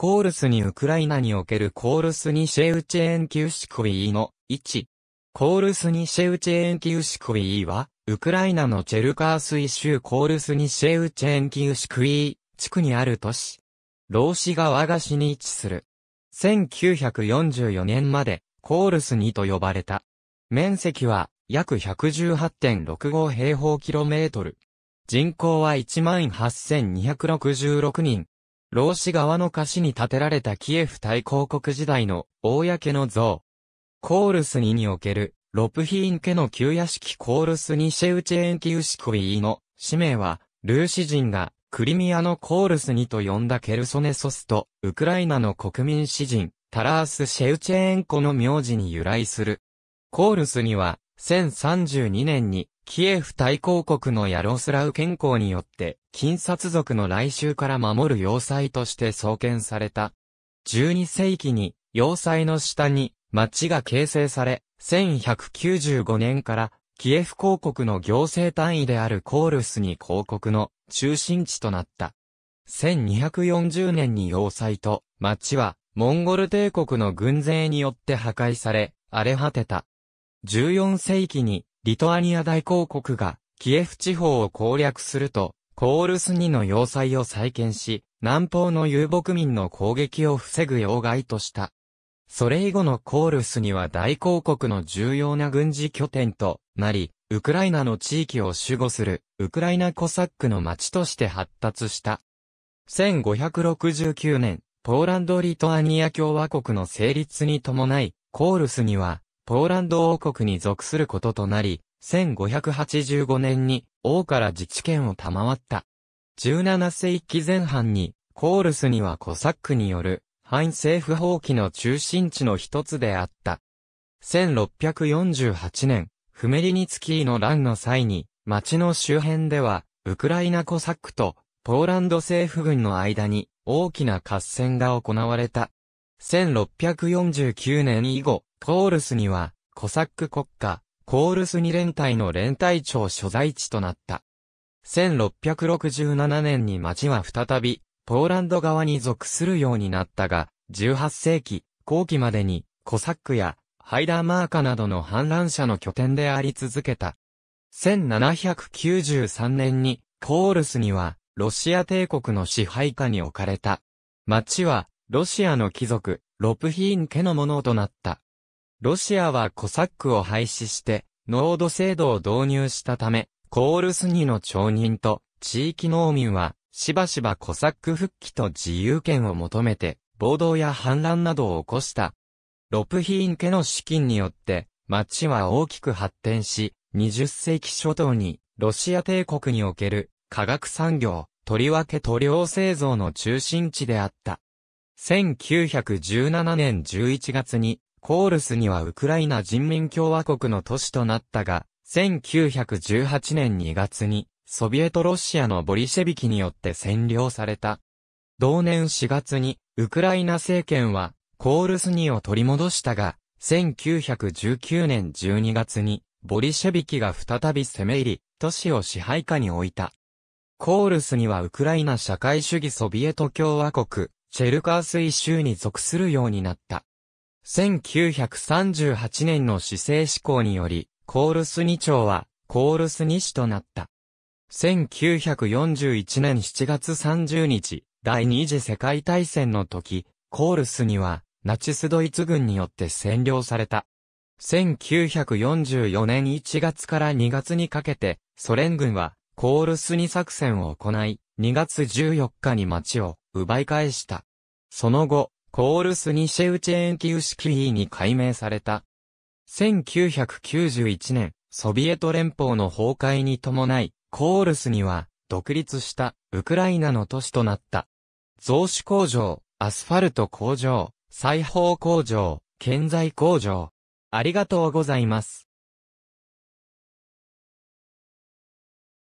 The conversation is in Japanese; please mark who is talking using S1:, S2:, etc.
S1: コールスにウクライナにおけるコールスにシェウチェーンキウシクイーの1。コールスにシェウチェーンキウシクイーは、ウクライナのチェルカースイ州コールスにシェウチェーンキウシクイー地区にある都市。老子ワガシに位置する。1944年まで、コールスにと呼ばれた。面積は、約118.65平方キロメートル。人口は18,266人。老子側の歌詞に建てられたキエフ大公国時代の、公の像。コールスニにおける、ロプヒーン家の旧屋敷コールスニシェウチェンキウシクイーの、氏名は、ルーシ人が、クリミアのコールスニと呼んだケルソネソスと、ウクライナの国民詩人、タラース・シェウチェーンコの名字に由来する。コールスニは、1032年に、キエフ大公国のヤロスラウ健康によって、金殺族の来襲から守る要塞として創建された。12世紀に要塞の下に町が形成され、1195年からキエフ公国の行政単位であるコールスに公国の中心地となった。1240年に要塞と町はモンゴル帝国の軍勢によって破壊され、荒れ果てた。14世紀にリトアニア大公国がキエフ地方を攻略すると、コールス2の要塞を再建し、南方の遊牧民の攻撃を防ぐ要害とした。それ以後のコールスには大公国の重要な軍事拠点となり、ウクライナの地域を守護する、ウクライナコサックの町として発達した。1569年、ポーランド・リトアニア共和国の成立に伴い、コールスには、ポーランド王国に属することとなり、1585年に王から自治権を賜った。17世紀前半にコールスにはコサックによる反政府放棄の中心地の一つであった。1648年、フメリニツキーの乱の際に、町の周辺では、ウクライナコサックとポーランド政府軍の間に大きな合戦が行われた。1649年以後、コールスにはコサック国家、コールス二連隊の連隊長所在地となった。1667年に町は再び、ポーランド側に属するようになったが、18世紀後期までに、コサックやハイダーマーカなどの反乱者の拠点であり続けた。1793年に、コールスには、ロシア帝国の支配下に置かれた。町は、ロシアの貴族、ロプヒーン家のものとなった。ロシアはコサックを廃止して、濃度制度を導入したため、コールスニの町人と地域農民は、しばしばコサック復帰と自由権を求めて、暴動や反乱などを起こした。ロプヒーン家の資金によって、町は大きく発展し、20世紀初頭に、ロシア帝国における科学産業、とりわけ塗料製造の中心地であった。1917年11月にコールスにはウクライナ人民共和国の都市となったが、1918年2月に、ソビエトロシアのボリシェビキによって占領された。同年4月に、ウクライナ政権は、コールスニを取り戻したが、1919年12月に、ボリシェビキが再び攻め入り、都市を支配下に置いた。コールスにはウクライナ社会主義ソビエト共和国、チェルカースイ州に属するようになった。1938年の市政施行により、コールスニ町は、コールスニ市となった。1941年7月30日、第二次世界大戦の時、コールスニは、ナチスドイツ軍によって占領された。1944年1月から2月にかけて、ソ連軍は、コールスニ作戦を行い、2月14日に町を奪い返した。その後、コールスニシェウチェンキウシキーに改名された。1991年、ソビエト連邦の崩壊に伴い、コールスには独立したウクライナの都市となった。造紙工場、アスファルト工場、裁縫工場、建材工場。ありがとうございます。